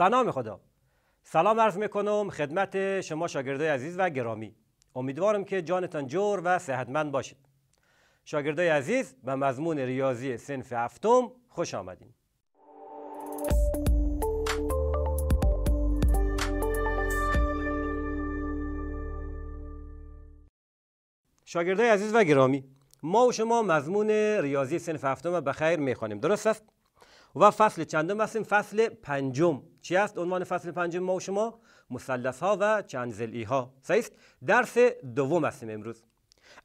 به نام خدا سلام عرض میکنم خدمت شما شاگردای عزیز و گرامی امیدوارم که جانتان جور و صحتمند باشید شاگردای عزیز به مضمون ریاضی سنف هفتم خوش آمدین شاگردای عزیز و گرامی ما و شما مضمون ریاضی سنف هفتم به خیر میخوانیم درست است و فصل چندم هستیم فصل پنجم چی است عنوان فصل پنجم ما و شما مثلث ها و چند زلی ها درس دوم هستیم امروز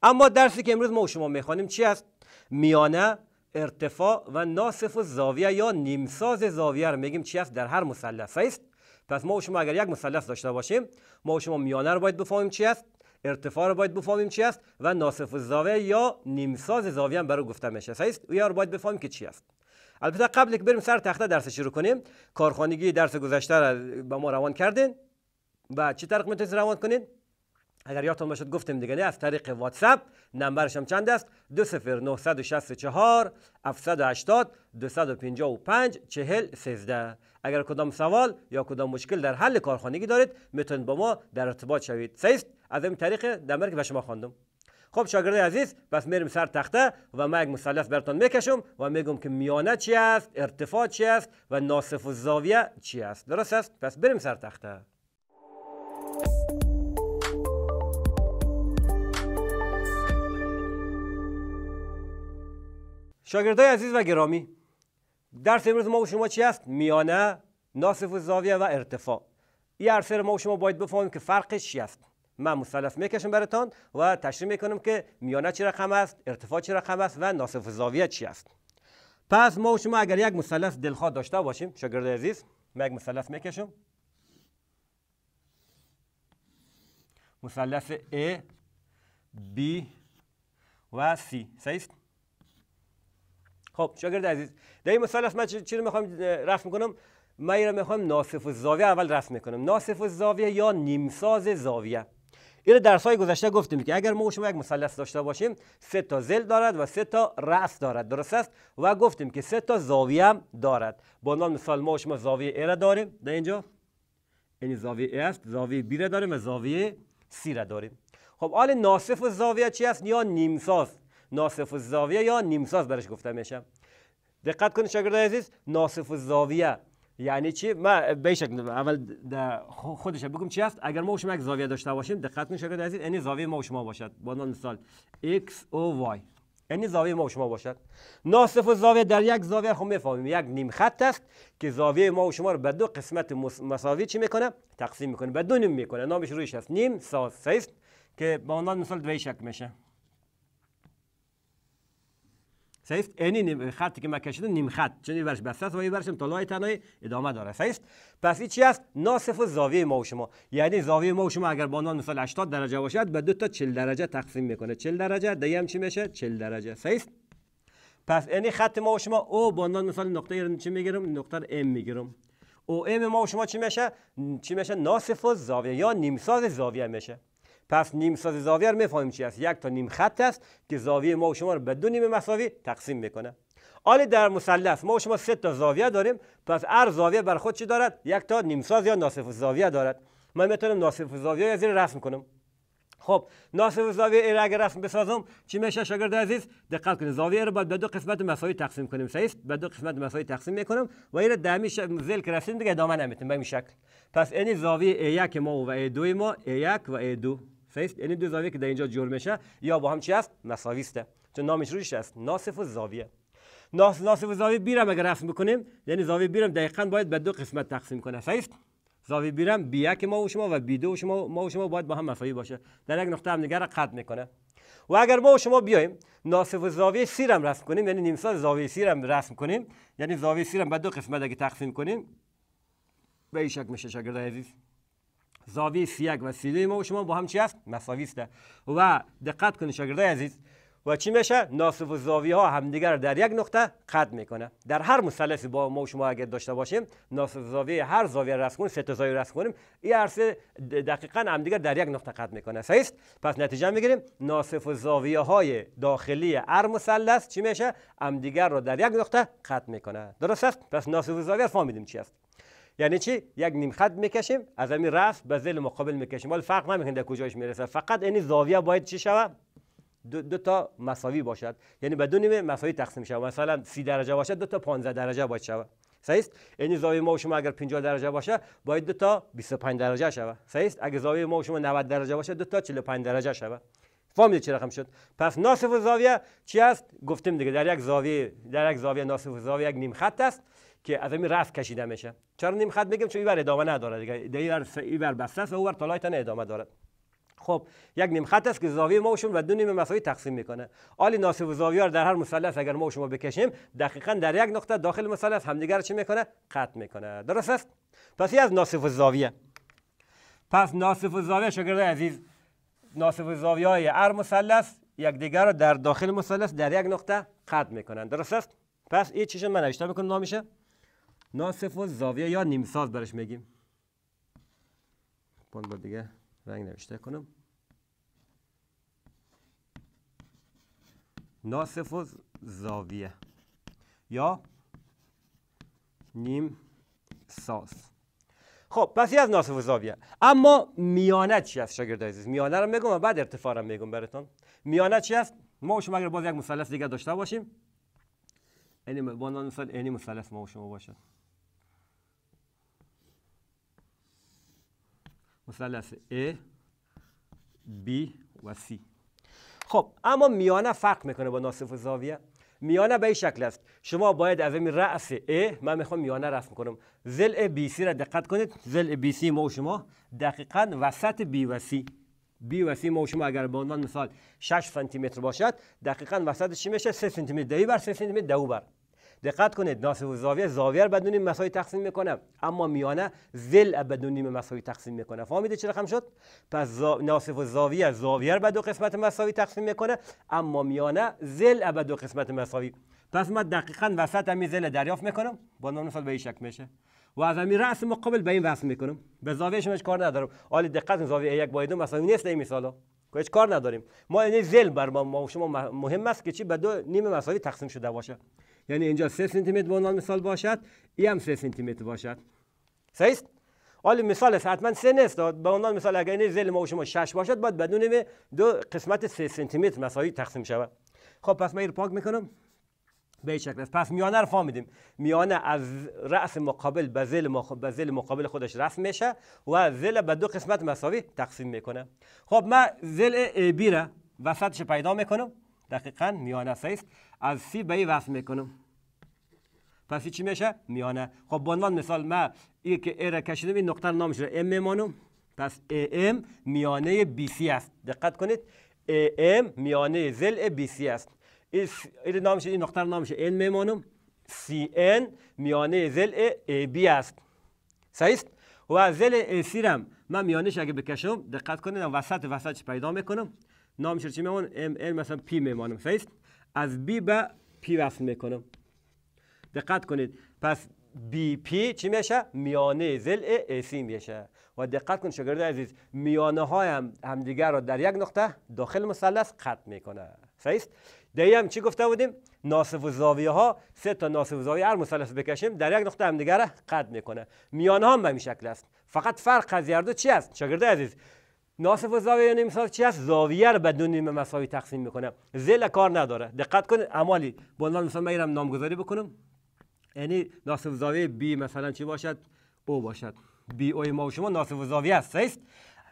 اما درسی که امروز ما و شما میخوانیم چی است میانه ارتفاع و ناصف و زاویه یا نیمساز زاویه رو میگیم چی است در هر مثلث است پس ما و شما اگر یک مثلث داشته باشیم ما و شما میانه رو باید بفهمیم چی است ارتفاع رو باید بفهمیم چی است و ناصف زاویه یا نیمساز زاویه هم برای گفته میشه صحیح است باید بفهمیم که چی البته قبل که بریم سر تخته درس شروع کنیم کارخانگی درس گذشته را به ما روان کردین و چه طریق میتونید روان کنید اگر یادتون باشد گفتیم دیگه نه از طریق واتساپ نمبرش هم چند است 20964 780 255 40 13 اگر کدام سوال یا کدام مشکل در حل کارخانگی دارید میتونید با ما در ارتباط شوید سیست از این طریق دمر که به شما خواندم خب شاگرد عزیز پس میریم سر تخته و من یک مثلث براتون میکشم و میگم که میانه چی است ارتفاع چی است و ناصف و زاویه چی است درست است پس بریم سر تخته شاگردای عزیز و گرامی درس امروز ما و شما چی است میانه ناصف و زاویه و ارتفاع این عرصه ما و شما باید بفهمیم که فرقش چی است من مثلث میکشم براتون و تشریح میکنم که میانه چی رقم است ارتفاع چی رقم است و ناصف زاویه چی است پس ما و شما اگر یک مثلث دلخواه داشته باشیم شاگرد عزیز من یک مثلث میکشم مثلث A B و C صحیح خب شاگرد عزیز در این مثلث من چی رو میخوام رفع میکنم من رو میخوام ناصف زاویه اول رسم میکنم ناصف زاویه یا نیمساز زاویه اینو درس های گذشته گفتیم که اگر ما شما یک مثلث داشته باشیم سه تا زل دارد و سه تا رأس دارد درست است و گفتیم که سه تا زاویه هم دارد با نام مثال ما شما زاویه ای را داریم در اینجا این یعنی زاویه ای است زاویه بی را داریم و زاویه سی را داریم خب حال ناصف و زاویه چی است یا نیمساز ناصف و زاویه یا نیمساز برش گفته میشه دقت کنید شاگرد عزیز ناصف و زاویه یعنی چی ما به اول خودش بگم چی هست اگر ما شما یک زاویه داشته باشیم دقت کنید شاگرد عزیز این زاویه ما و شما باشد با عنوان مثال x و y یعنی زاویه ما و شما باشد ناصف و زاویه در یک زاویه خب میفهمیم یک نیم خط است که زاویه ما و شما رو به دو قسمت مساوی چی میکنه تقسیم میکنه به دو نیم میکنه نامش رویش است، نیم ساس است که به عنوان مثال دو شکل میشه سیست. اینی نیم خطی که ما کشیدیم نیم خط چون این ورش بسته است و این ورش تلای تنهای ادامه داره است پس این چی است ناصف زاویه ما و شما یعنی زاویه ما و شما اگر بانوان مثال 80 درجه باشد به دو تا 40 درجه تقسیم میکنه 40 درجه دیگه هم چی میشه 40 درجه است پس اینی خط ما و شما او بانوان مثال نقطه چی میگیرم نقطه ام میگیرم او ام ما و شما چی میشه چی میشه ناصف زاویه یا نیم ساز زاویه میشه پس نیم ساز زاویه رو میفهمیم چی است یک تا نیم خط است که زاویه ما و شما رو به دو نیم مساوی تقسیم میکنه آلی در مثلث ما و شما سه تا زاویه داریم پس هر زاویه بر خود چی دارد یک تا نیم ساز یا ناصف زاویه دارد من میتونم ناصف زاویه از زیر رسم کنم خب ناصف زاویه را اگر رسم بسازم چی میشه شاگرد عزیز دقت کنید زاویه رو باید به دو قسمت مساوی تقسیم کنیم صحیح است به دو قسمت مساوی تقسیم میکنم و این دمی زل که رسیدیم دیگه ادامه نمیتیم به این شکل پس این زاویه A1 ما و A2 ما A1 و A2 فیس یعنی دو زاویه که در اینجا جور میشه یا با هم چی است مساوی است چون نامش روش است ناصف و زاویه ناس ناصف و زاویه بیرم اگر رسم بکنیم یعنی زاویه بیرم دقیقاً باید به دو قسمت تقسیم کنه فیس زاویه بیرم بی یک ما و شما و بی دو شما ما و شما باید با هم مساوی باشه در یک نقطه هم نگه را میکنه و اگر ما و شما بیایم ناصف و زاویه سیرم رسم کنیم یعنی نیم زاویه سیرم رسم کنیم یعنی زاویه سیرم به دو قسمت اگه تقسیم کنیم به این شکل میشه شاگرد عزیز زاویه سی یک و سی دوی ما شما با هم چی است مساوی است و دقت کنید شاگردای عزیز و چی میشه ناصف و زاویه ها همدیگر در یک نقطه قطع میکنه در هر مثلثی با ما و شما اگر داشته باشیم ناصف زاویه هر زاویه رست کنیم سه زاویه کنیم این عرصه دقیقا دقیقاً همدیگر در یک نقطه قطع میکنه سه پس نتیجه میگیریم ناصف و زاویه های داخلی هر مثلث چی میشه همدیگر را در یک نقطه قطع میکنه درست است پس ناصف و زاویه فهمیدیم چی است یعنی چی یک نیم خط میکشیم از همین راست به زل مقابل میکشیم ولی فرق نمیکنه کجاش میرسه فقط این یعنی زاویه باید چی شوه دو, دو, تا مساوی باشد یعنی به دو نیمه مساوی تقسیم شود مثلا 30 درجه باشد دو تا 15 درجه باید شود صحیح است یعنی زاویه ما و شما اگر 50 درجه باشه باید دو تا 25 درجه شود صحیح است اگر زاویه ما و شما 90 درجه باشه دو تا 45 درجه شود فهمید چه رقم شد پس ناصف و زاویه چی است گفتیم دیگه در یک زاویه در یک زاویه ناصف و زاویه یک نیم خط است که از این رفت کشیده میشه چرا نیم خط میگیم چون این ادامه نداره دیگه این بر بسته است و او بر ادامه داره خب یک نیم خط است که زاویه ما و دو نیم مساوی تقسیم میکنه آلی ناصب و زاویه رو در هر مثلث اگر ما و شما بکشیم دقیقا در یک نقطه داخل مثلث همدیگر چه میکنه قطع میکنه درست است پس از ناصب و زاویه پس ناصب و زاویه شاگرد عزیز ناصب و زاویه های هر مثلث یکدیگر را در داخل مثلث در یک نقطه قطع میکنند درست است پس این چیزی من نوشته بکنم نامیشه ناصف و زاویه یا نیم ساز برش میگیم پوند با دیگه رنگ نوشته کنم ناصف و زاویه یا نیم ساز خب پس از ناصف و زاویه اما میانه چی است شاگرد عزیز میانه رو میگم و بعد ارتفاع رو میگم براتون میانه چی است ما شما اگر باز یک مثلث دیگه داشته باشیم اینی مثال اینی مثلث ما شما باشه مثلث A B و C خب اما میانه فرق میکنه با ناصف زاویه میانه به این شکل است شما باید از این رأس A من میخوام میانه رسم کنم زل BC را دقت کنید زل BC ما و شما دقیقا وسط B و C B و C ما و شما اگر به عنوان مثال 6 سانتی متر باشد دقیقا وسطش چی میشه 3 سانتی متر دهی بر 3 سانتی متر دو بر دقت کنید ناصف و زاویه زاویه رو بدون مساوی تقسیم میکنه اما میانه زل بدونیم مساوی تقسیم میکنه فهمیدید چرا خم شد پس زا... و زاویه زاویه رو به دو قسمت مساوی تقسیم میکنه اما میانه زل به دو قسمت مساوی پس ما دقیقا وسط همین زل دریافت میکنم با نام به این شکل میشه و از همین رأس مقابل به این وصل میکنم به زاویه شماش کار ندارم حال دقت زاویه یک با دو مساوی نیست این مثالا هیچ کار نداریم ما یعنی زل بر ما شما مهم است که چی به دو نیم مساوی تقسیم شده باشه یعنی اینجا 3 سانتی متر به عنوان مثال باشد این هم 3 سانتی متر باشد صحیح است حالا مثال است حتما 3 نیست به عنوان مثال اگر این زل ما و شما 6 باشد باید بدون دو قسمت 3 سانتی متر مساوی تقسیم شود خب پس من این پاک میکنم به این شکل است پس میانه رو فهمیدیم میانه از رأس مقابل به زل, به زل مقابل خودش رسم میشه و زل به دو قسمت مساوی تقسیم میکنه خب من زل AB را وسطش پیدا میکنم دقیقا میانه سایست. از سی به ای وصل میکنم پس چی میشه میانه خب به عنوان مثال ما ای که ای را کشیدم این نقطه نامش رو ام میمانم پس ای ام میانه بی سی است دقت کنید ای ام میانه زل بی سی است این نامش این نقطه نامش این میمانم سی ان میانه زل ای بی است سایست. و و زل ای سی رم من میانش اگه بکشم دقت کنید وسط وسطش پیدا میکنم میمون ام ال مثلا پی میمانم فیست از بی به پی وصل میکنم دقت کنید پس بی پی چی میشه میانه زل سی میشه و دقت کن شاگرد عزیز میانه های هم همدیگر را در یک نقطه داخل مثلث قطع میکنه فیست هم چی گفته بودیم ناصف و زاویه ها سه تا ناصف و زاویه هر مثلث بکشیم در یک نقطه همدیگر را قطع میکنه میانه هم به این شکل است فقط فرق از هر دو چی است شاگرد عزیز ناصف و زاویه یعنی مساوی چی هست زاویه رو به دو مساوی تقسیم میکنم زل کار نداره دقت کنید عمالی به عنوان مثلا من نامگذاری بکنم یعنی ناصف زاویه بی مثلا چی باشد او باشد بی اوی ما و شما ناصف و زاویه است سیست؟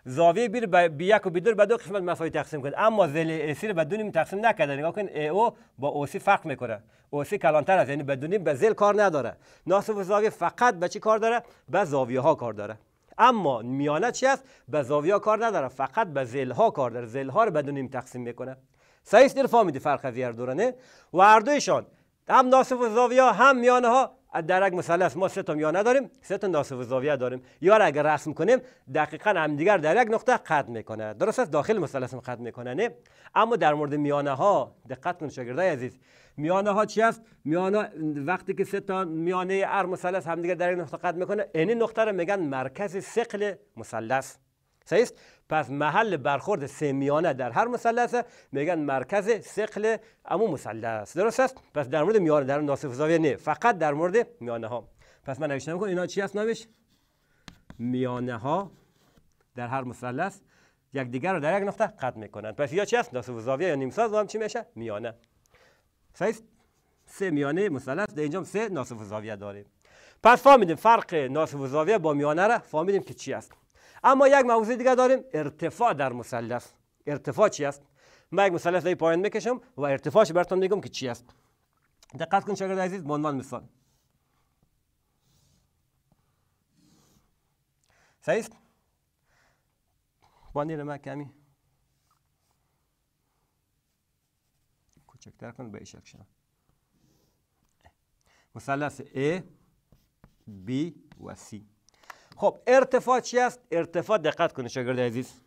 زاویه بی رو بی یک و بی دور به دو قسمت مساوی تقسیم کنید اما زل اسی رو به دو نیم تقسیم نکرده نگاه کن ای او با او سی فرق میکنه اوسی سی کلانتر است یعنی به به زل کار نداره ناصف و زاویه فقط به چی کار داره به زاویه ها کار داره اما میانه چی است به زاویه کار نداره فقط به زلها کار داره زلها رو بدونیم تقسیم میکنه صحیح است فهمیدی فرق از هر دورانه و هر دویشان هم ناصف و زاویه هم میانه ها درک مثلث ما سه تا میانه داریم سه تا ناصف زاویه داریم یا اگر رسم کنیم دقیقا همدیگر در یک نقطه قطع میکنه درست است داخل مثلث قطع میکنه نه اما در مورد میانه ها دقت کن شاگردای عزیز میانه ها چی است میانه وقتی که سه تا میانه هر مثلث همدیگر در یک نقطه قطع میکنه این نقطه رو میگن مرکز ثقل مثلث صحیح پس محل برخورد میانه در هر مثلث میگن مرکز ثقل امو مثلث درست است پس در مورد میانه در ناصف زاویه نه فقط در مورد میانه ها پس من نوشتم کن اینا چی هست نامش میانه ها در هر مثلث دیگر رو در یک نقطه قطع میکنن. پس یا چی هست ناصف زاویه یا نیم ساز هم چی میشه میانه صحیح سه میانه مثلث در اینجا سه ناصف زاویه داره پس فهمیدیم فرق ناصف زاویه با میانه را فهمیدیم که چی است اما یک موضوع دیگه داریم ارتفاع در مثلث ارتفاع چی است من یک مثلث دای پایین میکشم و ارتفاعش براتون میگم که چی است دقت کن شاگرد عزیز به عنوان مثال صحیح بانیر ما کمی کوچکتر کن به شکل مثلث A B و C خب ارتفاع چی است ارتفاع دقت کنید شاگرد عزیز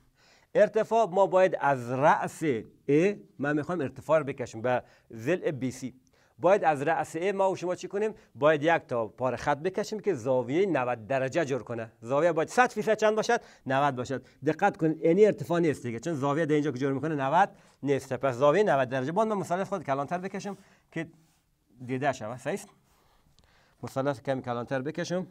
ارتفاع ما باید از رأس A من میخوام ارتفاع رو بکشیم به زل BC باید از رأس A ما و شما چی کنیم باید یک تا پار خط بکشیم که زاویه 90 درجه جور کنه زاویه باید 100 فیصد چند باشد 90 باشد دقت کنید اینی ارتفاع نیست دیگه چون زاویه در اینجا که جور میکنه 90 نیست پس زاویه 90 درجه باید ما مثلث خود کلانتر بکشیم که دیده شود صحیح مثلث کمی کلانتر بکشیم.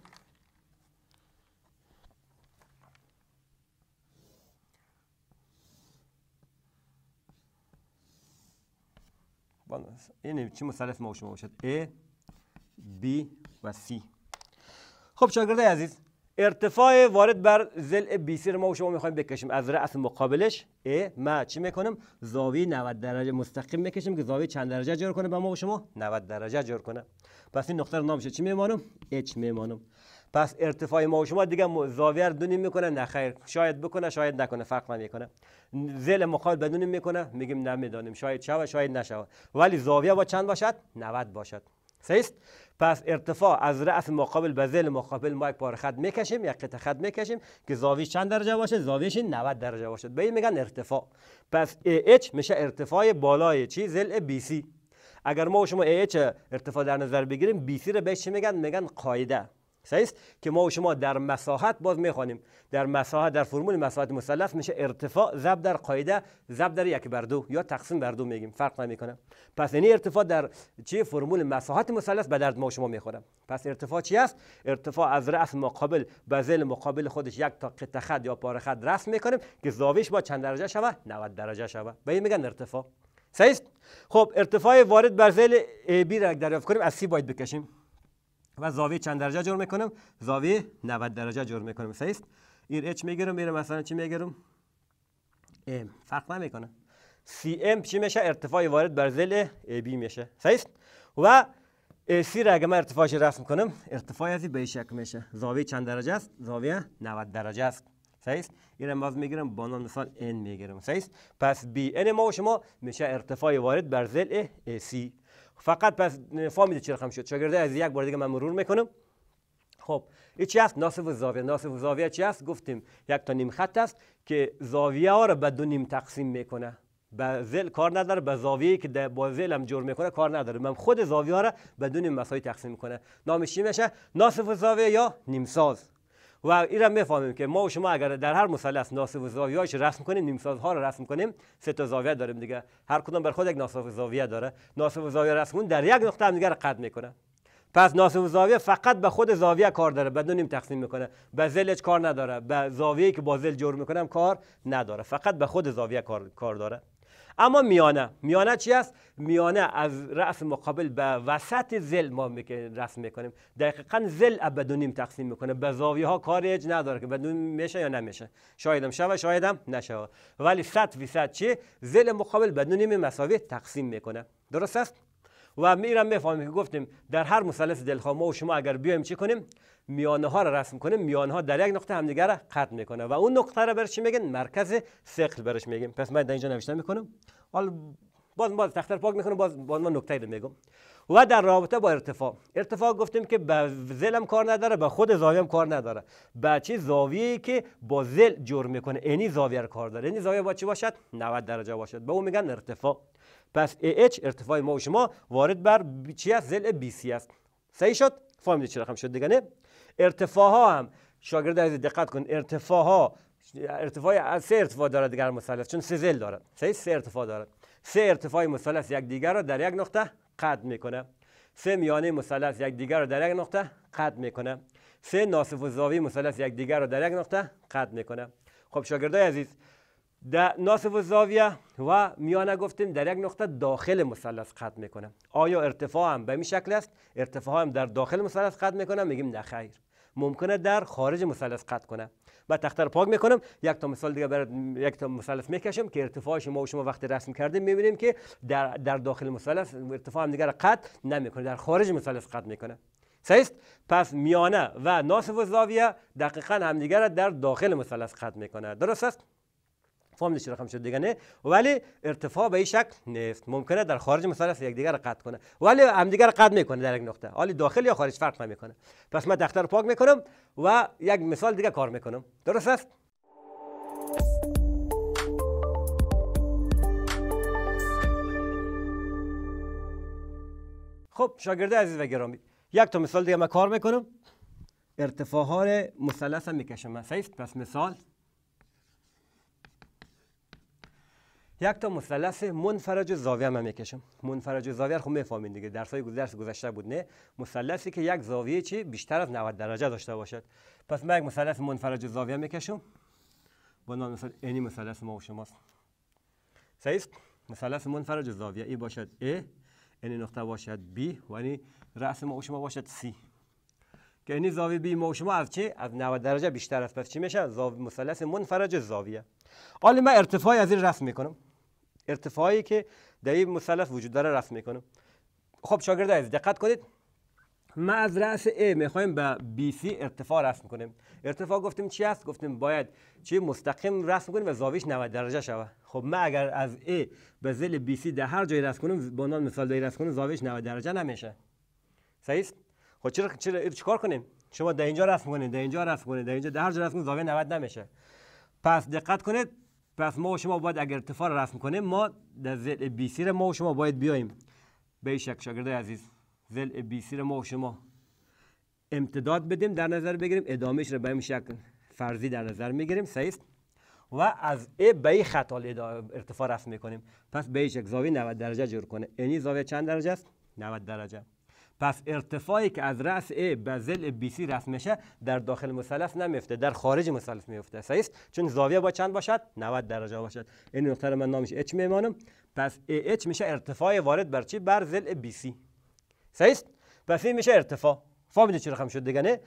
این چی مصرف ما شما باشد A B و C خب شاگردای عزیز ارتفاع وارد بر زل بی سی رو ما و شما میخوایم بکشیم از رأس مقابلش A ما چی میکنم زاوی 90 درجه مستقیم میکشیم که زاوی چند درجه جور کنه به ما و شما 90 درجه جور کنه پس این نقطه رو نامشه چی میمانم H میمانم پس ارتفاع ما و شما دیگه زاویه رو دونیم میکنه نه خیر شاید بکنه شاید نکنه فرق میکنه زل مقابل بدونیم میکنه میگیم نمیدانیم شاید شود شاید نشود ولی زاویه با چند باشد 90 باشد صحیح پس ارتفاع از رأس مقابل به زل مقابل ما یک پاره خط میکشیم یک قطعه خط میکشیم که زاویه چند درجه باشه زاویش 90 درجه باشد به این میگن ارتفاع پس اچ میشه ارتفاع بالای چی زل BC اگر ما و شما اچ ارتفاع در نظر بگیریم BC رو بهش میگن میگن قاعده صحیح که ما و شما در مساحت باز میخوانیم در مساحت در فرمول مساحت مثلث میشه ارتفاع ضرب در قاعده ضرب در یک بر دو یا تقسیم بر دو میگیم فرق نمیکنه پس این یعنی ارتفاع در چه فرمول مساحت مثلث به درد ما و شما میخوره پس ارتفاع چی است ارتفاع از رأس مقابل به ذیل مقابل خودش یک تا قطعه خط یا پاره خط رسم میکنیم که زاویش با چند درجه شوه 90 درجه شوه به این میگن ارتفاع صحیح خب ارتفاع وارد بر ذیل AB را دریافت کنیم از سی باید بکشیم و زاویه چند درجه جور میکنم زاویه 90 درجه جور میکنم است این اچ میگیرم میرم مثلا چی میگیرم ام فرق نمیکنه سی ام چی میشه ارتفاع وارد بر زل ای بی میشه است و سی را اگه من ارتفاعش رسم کنم ارتفاع ازی به شک میشه زاویه چند درجه است زاویه 90 درجه است سیست این را باز میگیرم با نام مثال n میگیرم است پس بی ان ما و شما میشه ارتفاع وارد بر ضلع سی فقط پس فهمیده چی رقم شد شاگرده از یک بار دیگه من مرور میکنم خب این چی هست ناصف و زاویه ناصف و زاویه چی است گفتیم یک تا نیم خط است که زاویه ها را به دو نیم تقسیم میکنه به زل کار نداره به زاویه که با زل هم جور میکنه کار نداره من خود زاویه ها را به دو نیم مساوی تقسیم میکنه نامش چی میشه ناصف و زاویه یا نیم ساز و این را میفهمیم که ما و شما اگر در هر مثلث ناصف و هایش رسم کنیم نیم سازها رو رسم کنیم سه تا زاویه داریم دیگه هر کدام بر خود یک ناصف و زاویه داره ناصف و زاویه رسمون در یک نقطه هم دیگه میکنه پس ناصف و زاویه فقط به خود زاویه کار داره به نیم تقسیم میکنه به زلش کار نداره به زاویه که با زل جور میکنم کار نداره فقط به خود زاویه کار کار داره اما میانه میانه چی است میانه از رأس مقابل به وسط زل ما رسم میکنیم دقیقا زل ابدونیم تقسیم میکنه به زاویه ها کاری نداره که بدون میشه یا نمیشه شایدم شوه شایدم نشه ولی صد فیصد چی زل مقابل نیم مساوی تقسیم میکنه درست است و میرم میفهمیم که گفتیم در هر مثلث دلخواه ما و شما اگر بیایم چی کنیم میانه ها را رسم کنیم میانه ها در یک نقطه همدیگر را قطع میکنه و اون نقطه را برش میگن مرکز ثقل برش میگیم پس من اینجا نوشته میکنم حالا باز باز تختر پاک میکنم باز باز من نکته رو میگم و در رابطه با ارتفاع ارتفاع گفتیم که به زلم کار نداره به خود زاویه هم کار نداره به چی زاویه که با زل جور میکنه اینی زاویه رو کار داره اینی زاویه با چی باشد 90 درجه باشد به با اون میگن ارتفاع پس اچ ارتفاع ما و شما وارد بر چی است ضلع BC است صحیح شد فهمیدید چرا رقم شد دیگه ارتفاع ها هم شاگرد عزیز دقت کن ارتفاع ها ارتفاع سه ارتفاع دارد دیگر مثلث چون سه زل دارد صحیح سه ارتفاع دارد سه ارتفاع مثلث دیگر را در یک نقطه قطع میکنه سه میانه مثلث دیگر را در یک نقطه قطع میکنه سه ناصف و زاویه مثلث یکدیگر را در یک نقطه قطع میکنه خب شاگردای عزیز در ناصف و زاویه و میانه گفتیم در یک نقطه داخل مثلث قطع میکنه آیا ارتفاع هم به این شکل است ارتفاع هم در داخل مثلث قطع میکنه میگیم نه خیر ممکنه در خارج مثلث قطع کنه بعد تخته رو پاک میکنم یک تا مثال دیگه برای یک تا مثلث میکشم که ارتفاعش شما و شما وقتی رسم کردیم میبینیم که در, در داخل مثلث ارتفاع هم دیگه قطع نمیکنه در خارج مثلث قطع میکنه صحیح پس میانه و ناصف و زاویه دقیقا همدیگه را در داخل مثلث قطع میکنه درست است فهمیدید رقم شد دیگه نه ولی ارتفاع به این شکل نیست. ممکنه در خارج مثلث یکدیگر را قطع کنه ولی دیگر قطع میکنه در یک نقطه حالی داخل یا خارج فرق نمیکنه پس من دختر پاک میکنم و یک مثال دیگه کار میکنم درست است خب شاگرده عزیز و گرامی یک تا مثال دیگه من کار میکنم ارتفاع ها مثلث میکشم من پس مثال یک تا مثلث منفرج زاویه هم میکشم منفرج زاویه خب میفهمین دیگه درس های درس گذشته بود نه مثلثی که یک زاویه چی بیشتر از 90 درجه داشته باشد پس من یک مثلث منفرج زاویه میکشم با نام مثلا اینی مثلث ما و شماست صحیح مثلث منفرج زاویه ای باشد A این نقطه باشد B و این رأس ما و شما باشد C که این زاویه B ما و شما از چه از 90 درجه بیشتر است پس چی میشه زاویه مثلث منفرج زاویه حالا من ارتفاع از این رسم میکنم ارتفاعی که در این مثلث وجود داره رسم میکنه خب شاگرد عزیز دقت کنید ما از رأس A میخوایم به BC ارتفاع رسم کنیم ارتفاع گفتیم چی است گفتیم باید چی مستقیم رسم کنیم و زاویش 90 درجه شود. خب ما اگر از A به زل BC در هر جای رسم کنیم با نام مثال دایره رسم کنیم زاویش 90 درجه نمیشه صحیح است خب چرا چرا چیکار کنیم شما در اینجا رسم کنید در اینجا رسم کنید در اینجا در هر جا رسم کنید زاویه 90 نمیشه پس دقت کنید پس ما و شما باید اگر ارتفاع را رسم کنیم ما در زل بی سی را ما و شما باید بیایم به این شکل شاگرده عزیز زل بی سی را ما و شما امتداد بدیم در نظر بگیریم ادامهش را به این شکل فرضی در نظر میگیریم سیست و از ای به این خط ارتفاع رسم میکنیم پس به این شکل 90 درجه جور کنه اینی زاویه چند درجه است 90 درجه پس ارتفاعی که از رأس A به زل BC رسم میشه در داخل مثلث نمیفته در خارج مثلث میفته صحیح چون زاویه با چند باشد 90 درجه باشد این نقطه رو من نامش H میمانم پس AH میشه ارتفاع وارد بر چی بر زل BC صحیح پس این میشه ارتفاع فهمیدید چرا خم شد دیگه نه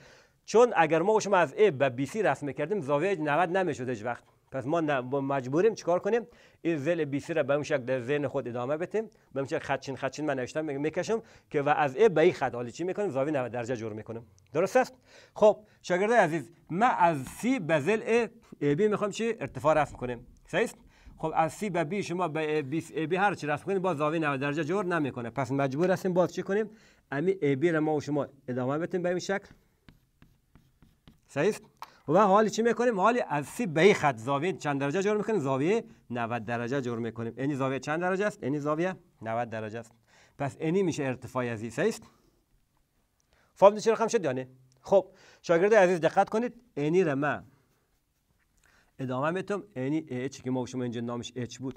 چون اگر ما شما از A به BC رسم کردیم زاویه 90 نمیشد هیچ وقت پس ما مجبوریم چیکار کنیم این زل بی سی را به اون شکل در ذهن خود ادامه بدیم به اون شکل خدچین خدچین من نوشتم میکشم که و از ای به ای خط حالی چی میکنیم زاوی 90 درجه جور میکنیم درست است خب شاگرد عزیز ما از سی به زل ای, بی میخوام چی ارتفاع رفت کنیم صحیح خب از سی به بی شما به بی, ای بی هر چی رفت کنیم باز زاویه 90 درجه جور نمیکنه پس مجبور هستیم باز چی کنیم امی ای بی را ما و شما ادامه بدیم به این شکل صحیح و ما حالی چی میکنیم حالی از سی به این خط زاویه چند درجه جور میکنیم زاویه 90 درجه جور میکنیم اینی زاویه چند درجه است اینی زاویه 90 درجه است پس اینی میشه ارتفاع عزیز است فاهم چی رقم شد یا نه خب شاگرد عزیز دقت کنید اینی را من ادامه میتونم اینی اچ که ما شما اینجا نامش اچ بود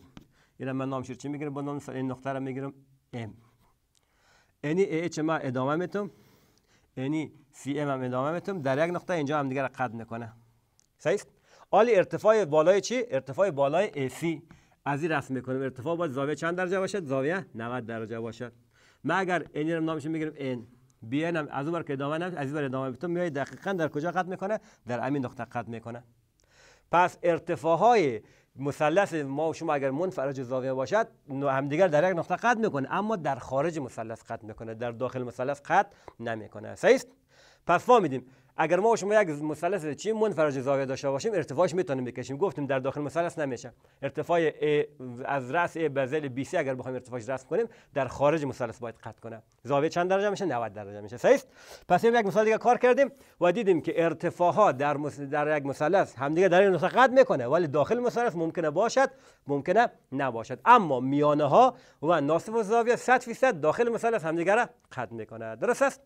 این من نامش چی میگیرم با نام این نقطه را میگیرم ام اینی اچ ما ادامه میتونم یعنی سی ام هم ادامه میتونم در یک نقطه اینجا هم دیگر را نکنه. میکنه صحیح آلی ارتفاع بالای چی ارتفاع بالای سی. از این رسم میکنیم ارتفاع باید زاویه چند درجه باشد زاویه 90 درجه باشد ما اگر این رو نامش میگیریم این. بی هم از اون بار که ادامه نمیشه از این بار ادامه بیتون میای دقیقا در کجا قطع میکنه در همین نقطه قد میکنه پس ارتفاع های مثلث ما و شما اگر منفرج زاویه باشد همدیگر در یک نقطه قطع میکنه اما در خارج مثلث قطع میکنه در داخل مثلث قطع نمیکنه صحیح پس فهمیدیم اگر ما شما یک مثلث چی منفرج زاویه داشته باشیم ارتفاعش میتونیم بکشیم گفتیم در داخل مثلث نمیشه ارتفاع از رأس A به BC اگر بخوایم ارتفاعش رسم کنیم در خارج مثلث باید قطع کنه زاویه چند درجه میشه 90 درجه میشه صحیح پس یک مثال دیگه کار کردیم و دیدیم که ارتفاع ها در در یک مثلث همدیگه در این قطع میکنه ولی داخل مثلث ممکنه باشد ممکنه نباشد اما میانه ها و ناصف و زاویه 100 درصد داخل مثلث همدیگه را قطع میکنه درست است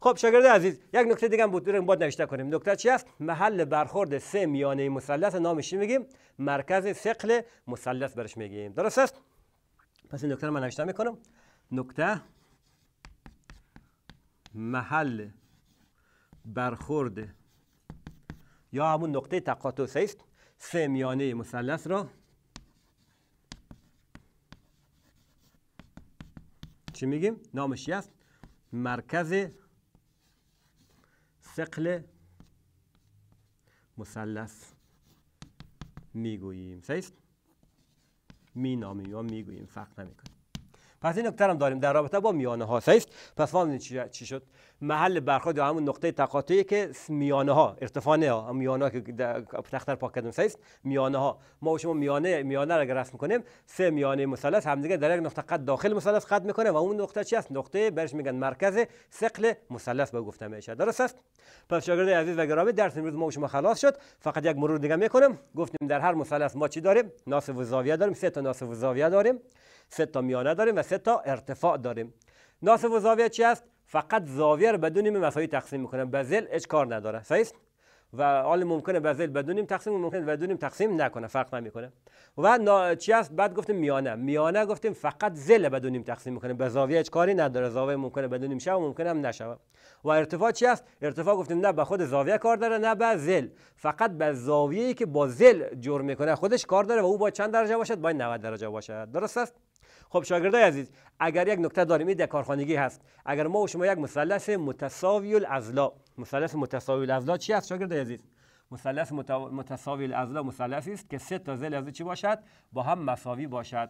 خب شاگرد عزیز یک نکته دیگه بود بریم باید نوشته کنیم نکته چی است محل برخورد سه میانه مثلث نامش میگیم مرکز ثقل مثلث برش میگیم درست است پس این نکته رو من نوشته میکنم نکته محل برخورد یا همون نقطه تقاطع است سه میانه مثلث را چی میگیم نامش است مرکز ثقل مثلث میگوییم صحیح مینامیم یا میگوییم فرق نمیکنه پس این نکته هم داریم در رابطه با میانه ها است پس ما چی شد محل برخورد یا همون نقطه تقاطعی که میانه ها ارتفاع نه ها میانه ها که تختر پاک کردن است میانه ها ما شما میانه میانه را رسم میکنیم سه میانه مثلث همدیگه در یک نقطه قد داخل مثلث قد میکنه و اون نقطه چی است نقطه برش میگن مرکز ثقل مثلث به گفته میشه درست است پس شاگرد عزیز و گرامی درس امروز ما شما خلاص شد فقط یک مرور دیگه میکنم گفتیم در هر مثلث ما چی داریم ناصف و زاویه داریم سه تا ناصف و زاویه داریم سه تا میانه داریم و سه تا ارتفاع داریم ناصف و زاویه چی است فقط زاویه رو بدونیم مساوی تقسیم میکنم به زل هیچ کار نداره صحیح و حال ممکنه به بدونیم تقسیم و ممکنه بدونیم تقسیم نکنه فرق نمیکنه و نا... چی است بعد گفتیم میانه میانه گفتیم فقط زل بدونیم تقسیم میکنه به زاویه هیچ کاری نداره زاویه ممکنه بدونیم شه ممکنه هم نشه و ارتفاع چی است ارتفاع گفتیم نه به خود زاویه کار داره نه به زل فقط به زاویه‌ای که با زل جور میکنه خودش کار داره و او با چند درجه باشد باید 90 درجه باشد درست است خب شاگردای عزیز اگر یک نکته داریم این کارخانگی هست اگر ما و شما یک مثلث متساوی الاضلاع مثلث متساوی الاضلاع چی است شاگردای عزیز مثلث متساوی الاضلاع مثلثی است که سه تا ضلع از چی باشد با هم مساوی باشد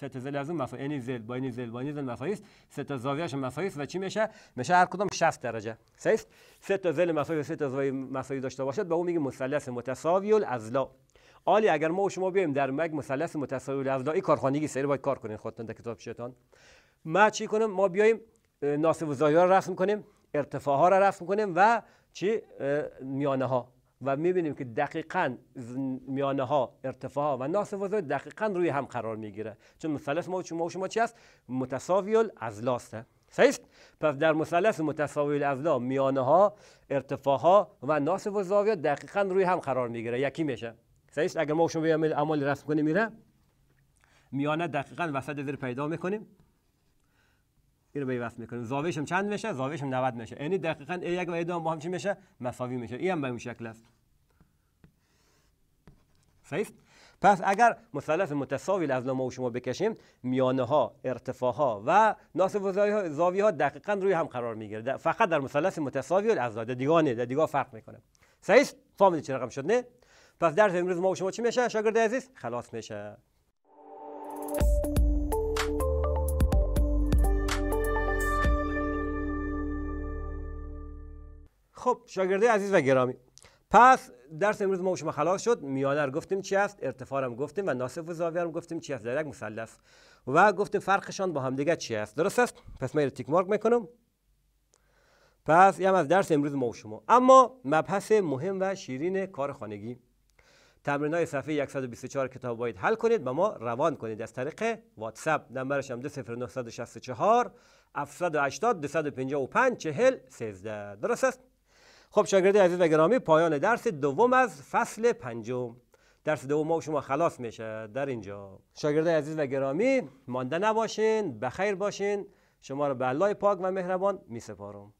سه تا ضلع از مساوی یعنی ضلع با این یعنی ضلع با این یعنی ضلع مساوی است سه تا زاویه‌اش مساوی است و چی میشه میشه هر کدام 60 درجه صحیح سه تا ضلع مساوی سه تا زاویه مساوی داشته باشد به با اون میگیم مثلث متساوی الاضلاع آلی اگر ما و شما بیایم در مگ مثلث متساوی الاضلاعی کارخانگی سری باید کار کنین خودتون در کتاب شیطان ما چی کنیم ما بیایم ناصف و زایا رو رسم کنیم ارتفاع ها رو رسم کنیم و چی میانه ها و میبینیم که دقیقا میانه ها ارتفاع ها و ناصف و زایا دقیقا روی هم قرار میگیره چون مثلث ما و شما و شما چی است متساوی الاضلاع است صحیح پس در مثلث متساوی الاضلاع میانه ها ارتفاع ها و ناصف و زاویه دقیقا روی هم قرار میگیره یکی میشه سعیش اگر ما شما به اعمال رسم کنیم میره میانه دقیقا وسط زیر پیدا میکنیم این رو به وصل میکنیم زاویش هم چند میشه زاویش هم 90 میشه یعنی دقیقا ای یک و دو با هم چی میشه مساوی میشه این هم به اون شکل است صحیح پس اگر مثلث متساوی از ما شما بکشیم میانه ها ارتفاع ها و ناصف زاویه ها دقیقا روی هم قرار میگیره فقط در مثلث متساوی از دیگانه در فرق میکنه صحیح فهمید چه رقم شد نه پس درس امروز ما و شما چی میشه شاگرد عزیز خلاص میشه خب شاگرده عزیز و گرامی پس درس امروز ما و شما خلاص شد میانر گفتیم چی است ارتفاع هم گفتیم و ناصف و زاویه هم گفتیم چی است در یک مثلث و گفتیم فرقشان با همدیگه چی است درست است پس من تیک مارک میکنم پس یه از درس امروز ما و شما اما مبحث مهم و شیرین کار خانگی تمرین های صفحه 124 کتاب باید حل کنید و ما روان کنید از طریق واتساپ نمبرش هم 20964 780 255 40 13 درست است خب شاگردی عزیز و گرامی پایان درس دوم از فصل پنجم درس دوم ما شما خلاص میشه در اینجا شاگردای عزیز و گرامی مانده نباشین بخیر باشین شما رو به الله پاک و مهربان میسپارم